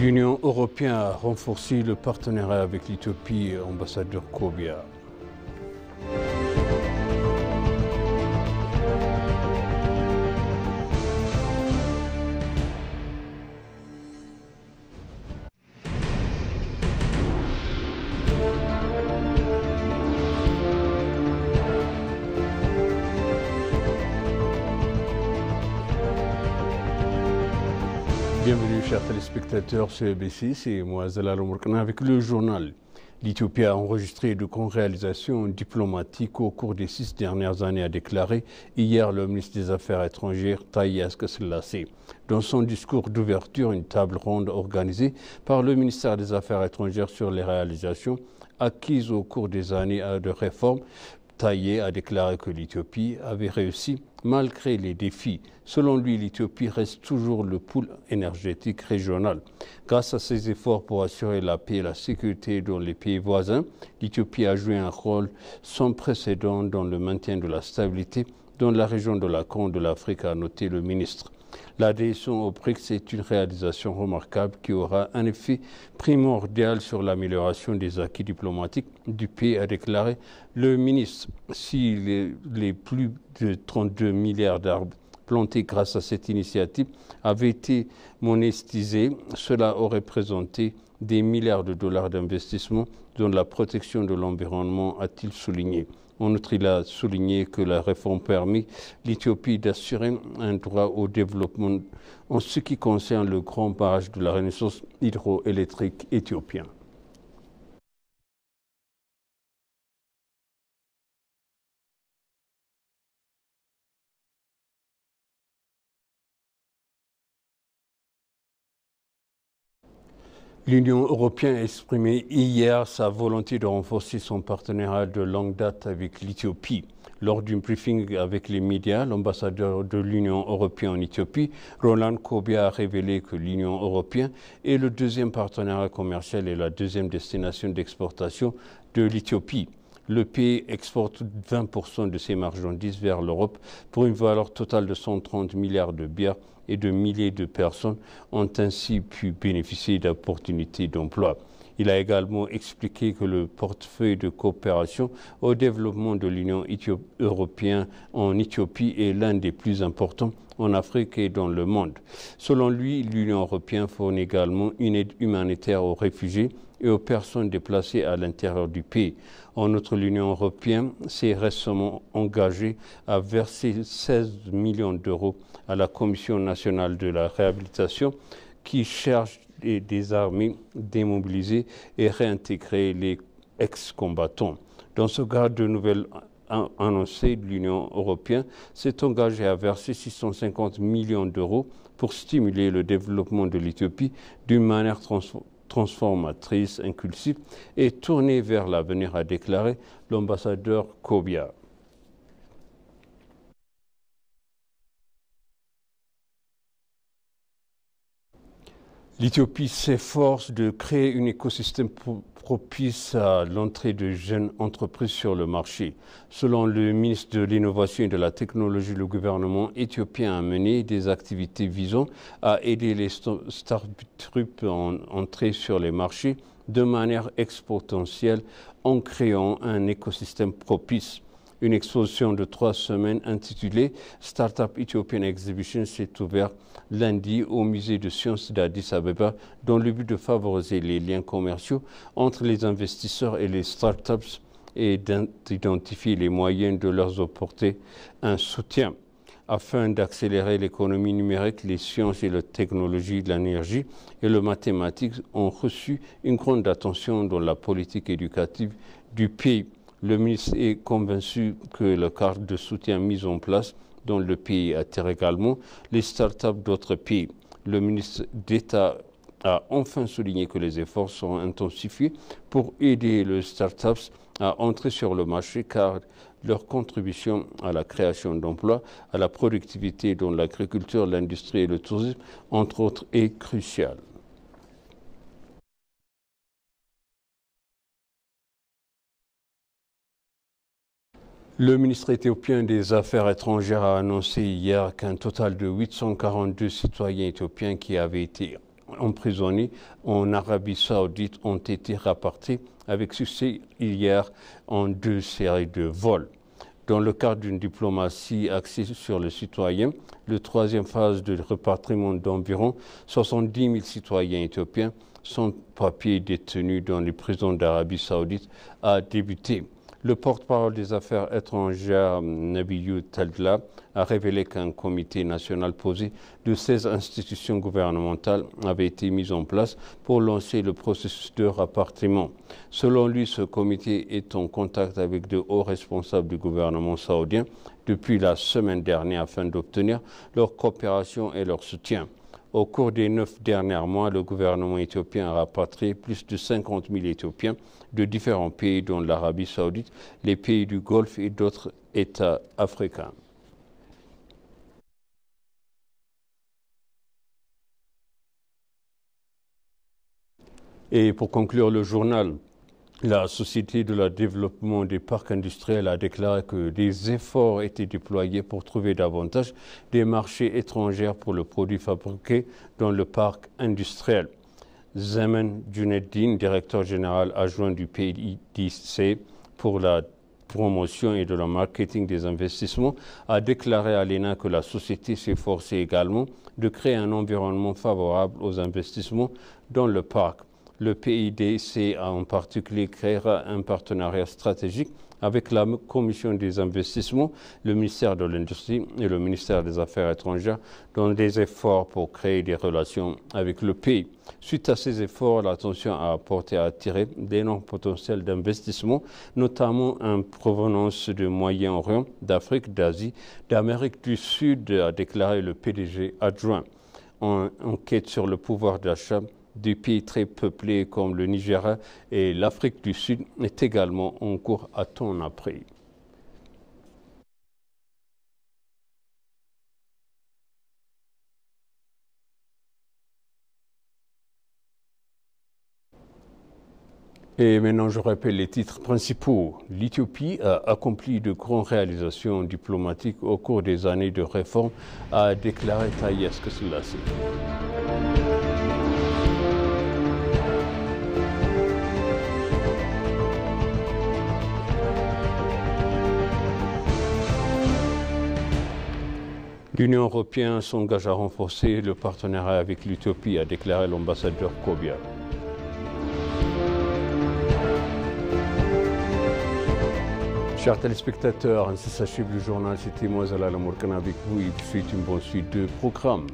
L'Union européenne a renforcé le partenariat avec l'Éthiopie, ambassadeur Kobia. Bienvenue, chers téléspectateurs, c'est EBC, c'est moi Zalal avec le journal. L'Éthiopie a enregistré de grandes réalisations diplomatiques au cours des six dernières années, a déclaré hier le ministre des Affaires étrangères Taïas Selassie. Dans son discours d'ouverture, une table ronde organisée par le ministère des Affaires étrangères sur les réalisations acquises au cours des années de réforme, Taillé a déclaré que l'Éthiopie avait réussi malgré les défis. Selon lui, l'Éthiopie reste toujours le pôle énergétique régional. Grâce à ses efforts pour assurer la paix et la sécurité dans les pays voisins, l'Éthiopie a joué un rôle sans précédent dans le maintien de la stabilité dans la région de la Corne de l'Afrique, a noté le ministre. L'adhésion au prix, est une réalisation remarquable qui aura un effet primordial sur l'amélioration des acquis diplomatiques du pays, a déclaré le ministre. Si les, plus de 32 milliards d'arbres plantés grâce à cette initiative avaient été monétisés, cela aurait présenté des milliards de dollars d'investissement dans la protection de l'environnement, a-t-il souligné. En outre, il a souligné que la réforme permet l'Éthiopie d'assurer un droit au développement en ce qui concerne le grand barrage de la Renaissance hydroélectrique éthiopien. L'Union européenne a exprimé hier sa volonté de renforcer son partenariat de longue date avec l'Éthiopie. Lors d'un briefing avec les médias, l'ambassadeur de l'Union européenne en Éthiopie, Roland Kobia, a révélé que l'Union européenne est le deuxième partenariat commercial et la deuxième destination d'exportation de l'Éthiopie. Le pays exporte 20% de ses marchandises vers l'Europe pour une valeur totale de 130 milliards de bières et de milliers de personnes ont ainsi pu bénéficier d'opportunités d'emploi. Il a également expliqué que le portefeuille de coopération au développement de l'Union européenne en Éthiopie est l'un des plus importants en Afrique et dans le monde. Selon lui, l'Union européenne fournit également une aide humanitaire aux réfugiés et aux personnes déplacées à l'intérieur du pays. En outre, l'Union européenne s'est récemment engagée à verser 16 millions d'euros à la Commission nationale de la réhabilitation qui cherche des, armées démobilisées et réintégrer les ex-combattants. Dans ce cadre de nouvelles annoncées, l'Union européenne s'est engagée à verser 650 millions d'euros pour stimuler le développement de l'Éthiopie d'une manière transformée transformatrice, inclusive et tournée vers l'avenir, a déclaré l'ambassadeur Kobia. L'Éthiopie s'efforce de créer un écosystème propice à l'entrée de jeunes entreprises sur le marché. Selon le ministre de l'Innovation et de la Technologie, le gouvernement éthiopien a mené des activités visant à aider les startups à entrer sur les marchés de manière exponentielle en créant un écosystème propice une exposition de trois semaines intitulée Startup Ethiopian Exhibition s'est ouverte lundi au musée de sciences d'Addis Abeba dans le but de favoriser les liens commerciaux entre les investisseurs et les startups et d'identifier les moyens de leur apporter un soutien afin d'accélérer l'économie numérique, les sciences et la technologie, l'énergie et le mathématiques ont reçu une grande attention dans la politique éducative du pays. Le ministre est convaincu que le cadre de soutien mis en place dans le pays attire également les startups d'autres pays. Le ministre d'État a enfin souligné que les efforts sont intensifiés pour aider les startups à entrer sur le marché car leur contribution à la création d'emplois, à la productivité dans l'agriculture, l'industrie et le tourisme, entre autres, est cruciale. Le ministre éthiopien des Affaires étrangères a annoncé hier qu'un total de 842 citoyens éthiopiens qui avaient été emprisonnés en Arabie saoudite ont été rapportés avec succès hier en deux séries de vols. Dans le cadre d'une diplomatie axée sur le citoyen la troisième phase de repatriement d'environ 70 000 citoyens éthiopiens sans papiers détenus dans les prisons d'Arabie saoudite a débuté. Le porte-parole des affaires étrangères, Nabiyou Taldla, a révélé qu'un comité national posé de 16 institutions gouvernementales avait été mis en place pour lancer le processus de rapatriement. Selon lui, ce comité est en contact avec de hauts responsables du gouvernement saoudien depuis la semaine dernière afin d'obtenir leur coopération et leur soutien. Au cours des neuf derniers mois, le gouvernement éthiopien a rapatrié plus de 50 000 Éthiopiens de différents pays, dont l'Arabie saoudite, les pays du Golfe et d'autres États africains. Et pour conclure le journal, la Société de la développement des parcs industriels a déclaré que des efforts étaient déployés pour trouver davantage des marchés étrangers pour le produit fabriqué dans le parc industriel. Zeman Juneddin, directeur général adjoint du PIDC pour la promotion et de la marketing des investissements, a déclaré à l'ENA que la société s'efforçait également de créer un environnement favorable aux investissements dans le parc le PIDC en particulier créé un partenariat stratégique avec la Commission des investissements, le ministère de l'Industrie et le ministère des Affaires étrangères dans des efforts pour créer des relations avec le pays. Suite à ces efforts, l'attention a apporté à attirer d'énormes potentiels d'investissement, notamment en provenance du Moyen-Orient, d'Afrique, d'Asie, d'Amérique du Sud, a déclaré le PDG adjoint. En enquête sur le pouvoir d'achat des pays très peuplés comme le Nigeria et l'Afrique du Sud est également en cours à ton après. Et maintenant, je rappelle les titres principaux. L'Éthiopie a accompli de grandes réalisations diplomatiques au cours des années de réforme, a déclaré Taïes Selassie. L'Union européenne s'engage à renforcer le partenariat avec l'Utopie, a déclaré l'ambassadeur Kobia. Chers téléspectateurs, ainsi s'achève le journal. C'était avec vous Il une bonne suite de programmes.